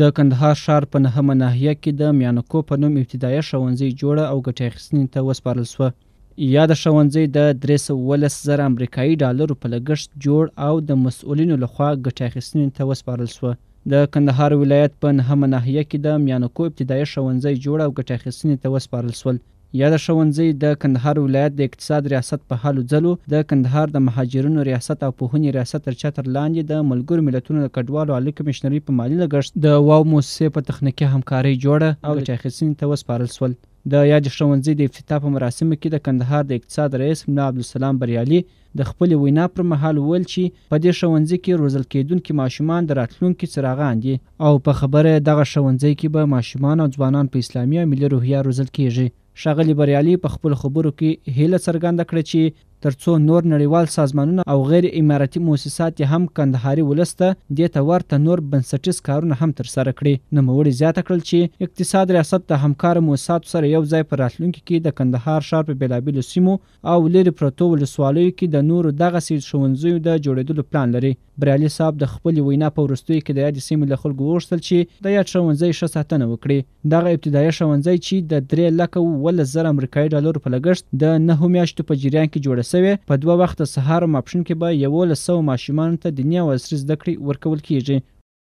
د کندهار ښار په نهمه ناحیه کې د میانکو په نوم ابتدایه ښوونځی جوړه او ګټې اخیستنې ته وسپارل سوه یا د ښوونځي د 310000 امریکایي ډالرو په لګښت جوړ او د مسؤلینو لخوا ګټه اخیستنې ته وسپارل سوه د کندهار ولایت په نهمه ناحیه کې د میانکو ابتدایي ښوونځي جوړ او ګټه اخیستنې ته وسپارل سول یا د ښوونځي د کندهار ولایت د اقتصاد ریاست په حالو ځلو د کندهار د مهاجرینو ریاست او پوهنې ریاست تر چتر لاندې د ملګرو ملتونو د کډوالو عالی کمشنري په مالی لګښت د واو موسسې په تخنیکي همکارۍ جوړه او د چایخسین ته وسپارل سول د یاد ښوونځي د افتتاح په مراسمو کې د کندهار د اقتصاد رئیس ملا عبدالسلام بریالي د خپل وینا پر مهال وویل چې په دې ښوونځي کې روزل کېدونکي ماشومان د راتلونکي څراغان دي او په خبره دغه ښوونځي کې به ماشومان او ځوانان په اسلامي او ملي روحیه روزل کیږي ښاغلي بریالي په خپلو خبرو کې هیله څرګنده کړه چې ترڅو نور نړیوال سازمانونه او غیر اماراتي مؤسسات هم کندهاري ولس ته دې ته ورته نور بنسټیز کارونه هم ترسره کړي نوموړي زیاته کړل چې اقتصاد ریاست د همکار مؤسساتو سره یو ځای په راتلونکي کې د کندهار ښار په بیلابیلو سیمو او لرې پروتو ولسوالیو کې د نورو دغسې ښوونځیو د جوړېدلو پلان لري بریالي صاحب د خپلې وینا په وروستیو کې د یادې سیمې له خلکو وغوښتل چې د یاد ښوونځي ښه ساتنه وکړي دغه ابتدایي ښوونځی چې د درې لکه ولس زره امریکایي ډالرو په لګښت د نهو میاشتو په جریان کې جوړه جوړ شوی په دوه وخته سهار او ماپښین کې به یولس سوه ماشومانو ته دیني او عصري زده کړې ورکول کیږي